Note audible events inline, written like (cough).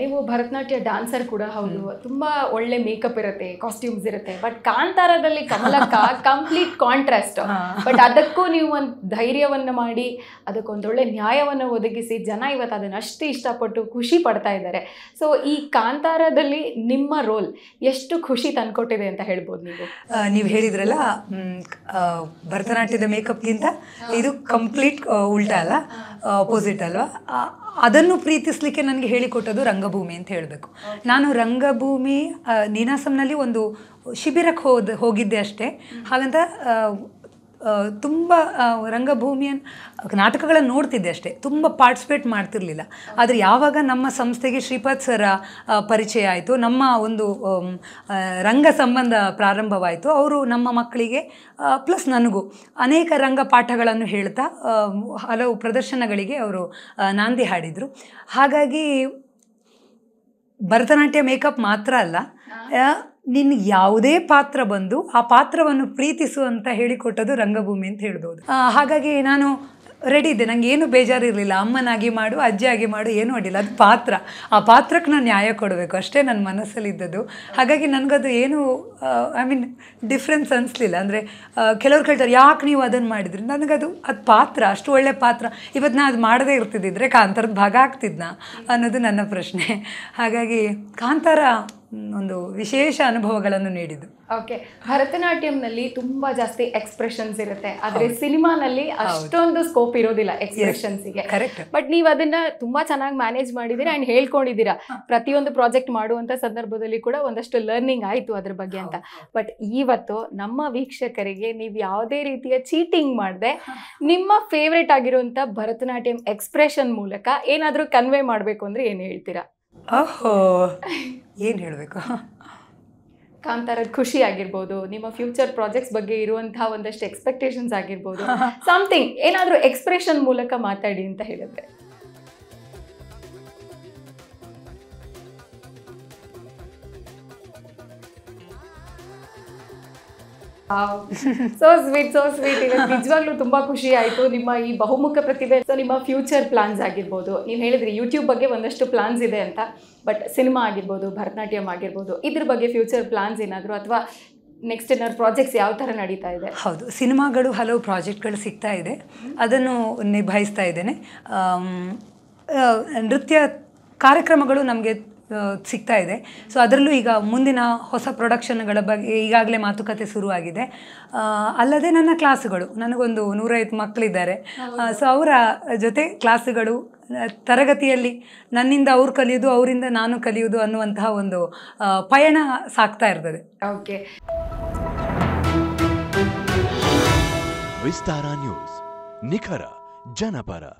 ನೀವು ಭರತನಾಟ್ಯ ಡಾನ್ಸರ್ ಕೂಡ ಹೌದು ತುಂಬಾ ಒಳ್ಳೆ ಮೇಕಪ್ ಇರುತ್ತೆ ಕಾಸ್ಟ್ಯೂಮ್ಸ್ ಇರುತ್ತೆ ಬಟ್ ಕಾಂತಾರದಲ್ಲಿ ಕಮಲಕ್ಕ ಕಂಪ್ಲೀಟ್ ಕಾಂಟ್ರಾಸ್ಟ್ ಬಟ್ ಅದಕ್ಕೂ ನೀವು ಒಂದು ಧೈರ್ಯವನ್ನು ಮಾಡಿ ಅದಕ್ಕೊಂದೊಳ್ಳೆ ನ್ಯಾಯವನ್ನು ಒದಗಿಸಿ ಜನ ಇವತ್ತು ಅದನ್ನು ಅಷ್ಟು ಇಷ್ಟಪಟ್ಟು ಖುಷಿ ಪಡ್ತಾ ಇದ್ದಾರೆ ಸೊ ಈ ಕಾಂತಾರದಲ್ಲಿ ನಿಮ್ಮ ರೋಲ್ ಎಷ್ಟು ಖುಷಿ ತಂದ್ಕೊಟ್ಟಿದೆ ಅಂತ ಹೇಳ್ಬೋದು ನೀವು ನೀವು ಹೇಳಿದ್ರಲ್ಲ ಭರತನಾಟ್ಯದ ಮೇಕಪ್ಗಿಂತ ಇದು ಕಂಪ್ಲೀಟ್ ಉಲ್ಟಾ ಅಲ್ಲ ಅಪೋಸಿಟ್ ಅಲ್ವಾ ಅದನ್ನು ಪ್ರೀತಿಸಲಿಕ್ಕೆ ನನಗೆ ಹೇಳಿಕೊಟ್ಟದ್ದು ರಂಗಭೂಮಿ ಅಂತ ಹೇಳಬೇಕು ನಾನು ರಂಗಭೂಮಿ ನೀನಾಸಂನಲ್ಲಿ ಒಂದು ಶಿಬಿರಕ್ಕೆ ಹೋದ ಹೋಗಿದ್ದೆ ಅಷ್ಟೇ ಹಾಗಂತ ತುಂಬ ರಂಗಭೂಮಿಯನ್ನು ನಾಟಕಗಳನ್ನು ನೋಡ್ತಿದ್ದೆ ಅಷ್ಟೇ ತುಂಬ ಪಾರ್ಟಿಸಿಪೇಟ್ ಮಾಡ್ತಿರ್ಲಿಲ್ಲ ಆದರೆ ಯಾವಾಗ ನಮ್ಮ ಸಂಸ್ಥೆಗೆ ಶ್ರೀಪಾದ್ ಸರ ಪರಿಚಯ ಆಯಿತು ನಮ್ಮ ಒಂದು ರಂಗ ಸಂಬಂಧ ಪ್ರಾರಂಭವಾಯಿತು ಅವರು ನಮ್ಮ ಮಕ್ಕಳಿಗೆ ಪ್ಲಸ್ ನನಗೂ ಅನೇಕ ರಂಗ ಪಾಠಗಳನ್ನು ಹೇಳ್ತಾ ಹಲವು ಪ್ರದರ್ಶನಗಳಿಗೆ ಅವರು ನಾಂದಿ ಹಾಡಿದರು ಹಾಗಾಗಿ ಭರತನಾಟ್ಯ ಮೇಕಪ್ ಮಾತ್ರ ಅಲ್ಲ ನಿನ್ನ ಯಾವುದೇ ಪಾತ್ರ ಬಂದು ಆ ಪಾತ್ರವನ್ನು ಪ್ರೀತಿಸು ಅಂತ ಹೇಳಿಕೊಟ್ಟದು ರಂಗಭೂಮಿ ಅಂತ ಹೇಳ್ಬೋದು ಹಾಗಾಗಿ ನಾನು ರೆಡಿ ಇದೆ ನಂಗೆ ಏನು ಇರಲಿಲ್ಲ ಅಮ್ಮನಾಗಿ ಮಾಡು ಅಜ್ಜಿಯಾಗಿ ಮಾಡು ಏನು ಅಡ್ಡಿಲ್ಲ ಅದು ಪಾತ್ರ ಆ ಪಾತ್ರಕ್ಕೆ ನಾನು ನ್ಯಾಯ ಕೊಡಬೇಕು ಅಷ್ಟೇ ನನ್ನ ಮನಸ್ಸಲ್ಲಿದ್ದದ್ದು ಹಾಗಾಗಿ ನನಗದು ಏನು ಐ ಮೀನ್ ಡಿಫ್ರೆನ್ಸ್ ಅನಿಸ್ಲಿಲ್ಲ ಅಂದರೆ ಕೆಲವ್ರು ಕೇಳ್ತಾರೆ ಯಾಕೆ ನೀವು ಅದನ್ನು ಮಾಡಿದ್ರಿ ನನಗದು ಅದು ಪಾತ್ರ ಅಷ್ಟು ಒಳ್ಳೆ ಪಾತ್ರ ಇವತ್ತು ನಾನು ಅದು ಮಾಡದೇ ಇರ್ತಿದ್ದಿದ್ರೆ ಕಾಂತಾರದ ಭಾಗ ಆಗ್ತಿದ್ನ ಅನ್ನೋದು ನನ್ನ ಪ್ರಶ್ನೆ ಹಾಗಾಗಿ ಕಾಂತಾರ ಒಂದು ವಿಶೇಷ ಅನುಭವಗಳನ್ನು ನೀಡಿದ್ದು ಓಕೆ ಭರತನಾಟ್ಯಂನಲ್ಲಿ ತುಂಬಾ ಜಾಸ್ತಿ ಎಕ್ಸ್ಪ್ರೆಷನ್ಸ್ ಇರುತ್ತೆ ಆದರೆ ಸಿನಿಮಾನಲ್ಲಿ ಅಷ್ಟೊಂದು ಸ್ಕೋಪ್ ಇರೋದಿಲ್ಲ ಎಕ್ಸ್ಪ್ರೆಷನ್ಸ್ಗೆ ಕರೆಕ್ಟ್ ಬಟ್ ನೀವು ಅದನ್ನ ತುಂಬಾ ಚೆನ್ನಾಗಿ ಮ್ಯಾನೇಜ್ ಮಾಡಿದಿರಿ ಆ್ಯಂಡ್ ಹೇಳ್ಕೊಂಡಿದ್ದೀರಾ ಪ್ರತಿಯೊಂದು ಪ್ರಾಜೆಕ್ಟ್ ಮಾಡುವಂತ ಸಂದರ್ಭದಲ್ಲಿ ಕೂಡ ಒಂದಷ್ಟು ಲರ್ನಿಂಗ್ ಆಯಿತು ಅದ್ರ ಬಗ್ಗೆ ಅಂತ ಬಟ್ ಇವತ್ತು ನಮ್ಮ ವೀಕ್ಷಕರಿಗೆ ನೀವು ಯಾವುದೇ ರೀತಿಯ ಚೀಟಿಂಗ್ ಮಾಡದೆ ನಿಮ್ಮ ಫೇವ್ರೇಟ್ ಆಗಿರುವಂಥ ಭರತನಾಟ್ಯಂ ಎಕ್ಸ್ಪ್ರೆಷನ್ ಮೂಲಕ ಏನಾದರೂ ಕನ್ವೆ ಮಾಡಬೇಕು ಅಂದ್ರೆ ಏನು ಹೇಳ್ತೀರಾ ಓಹೋ (laughs) ಏನು ಹೇಳಬೇಕು ಕಾಂತಾರದ ಖುಷಿ ಆಗಿರ್ಬೋದು ನಿಮ್ಮ ಫ್ಯೂಚರ್ ಪ್ರಾಜೆಕ್ಟ್ಸ್ ಬಗ್ಗೆ ಇರುವಂತಹ ಒಂದಷ್ಟು ಎಕ್ಸ್ಪೆಕ್ಟೇಷನ್ಸ್ ಆಗಿರ್ಬೋದು ಸಮಥಿಂಗ್ ಏನಾದರೂ ಎಕ್ಸ್ಪ್ರೆಷನ್ ಮೂಲಕ ಮಾತಾಡಿ ಅಂತ ಹೇಳಿದ್ರೆ ಸೋ ಸ್ವೀಟ್ ಸೋ ಸ್ವೀಟ್ ನಿಜವಾಗ್ಲೂ ತುಂಬಾ ಖುಷಿ ಆಯ್ತು ನಿಮ್ಮ ಈ ಬಹುಮುಖ ಪ್ರತಿಭೆ ಸೊ ನಿಮ್ಮ ಫ್ಯೂಚರ್ ಪ್ಲಾನ್ಸ್ ಆಗಿರ್ಬೋದು ನೀವು ಹೇಳಿದ್ರಿ ಯೂಟ್ಯೂಬ್ ಬಗ್ಗೆ ಒಂದಷ್ಟು ಪ್ಲಾನ್ಸ್ ಇದೆ ಅಂತ ಬಟ್ ಸಿನಿಮಾ ಆಗಿರ್ಬೋದು ಭರತನಾಟ್ಯಂ ಆಗಿರ್ಬೋದು ಇದ್ರ ಬಗ್ಗೆ ಫ್ಯೂಚರ್ ಪ್ಲಾನ್ಸ್ ಏನಾದರೂ ಅಥವಾ ನೆಕ್ಸ್ಟ್ ಏನಾದ್ರು ಪ್ರಾಜೆಕ್ಟ್ಸ್ ಯಾವ ಥರ ನಡೀತಾ ಇದೆ ಹೌದು ಸಿನಿಮಾಗಳು ಹಲವು ಪ್ರಾಜೆಕ್ಟ್ಗಳು ಸಿಗ್ತಾ ಇದೆ ಅದನ್ನು ನಿಭಾಯಿಸ್ತಾ ಇದ್ದೇನೆ ನೃತ್ಯ ಕಾರ್ಯಕ್ರಮಗಳು ನಮಗೆ ಸಿಗ್ತಾ ಇದೆ ಸೊ ಅದರಲ್ಲೂ ಈಗ ಮುಂದಿನ ಹೊಸ ಪ್ರೊಡಕ್ಷನ್ಗಳ ಬಗ್ಗೆ ಈಗಾಗಲೇ ಮಾತುಕತೆ ಶುರುವಾಗಿದೆ ಅಲ್ಲದೆ ನನ್ನ ಕ್ಲಾಸುಗಳು ನನಗೊಂದು ನೂರೈವತ್ತು ಮಕ್ಕಳಿದ್ದಾರೆ ಸೊ ಅವರ ಜೊತೆ ಕ್ಲಾಸುಗಳು ತರಗತಿಯಲ್ಲಿ ನನ್ನಿಂದ ಅವ್ರು ಕಲಿಯೋದು ಅವರಿಂದ ನಾನು ಕಲಿಯೋದು ಅನ್ನುವಂತಹ ಒಂದು ಪಯಣ ಸಾಕ್ತಾ ಇರ್ತದೆ ಓಕೆ ವಿಸ್ತಾರ ನ್ಯೂಸ್ ನಿಖರ ಜನಪರ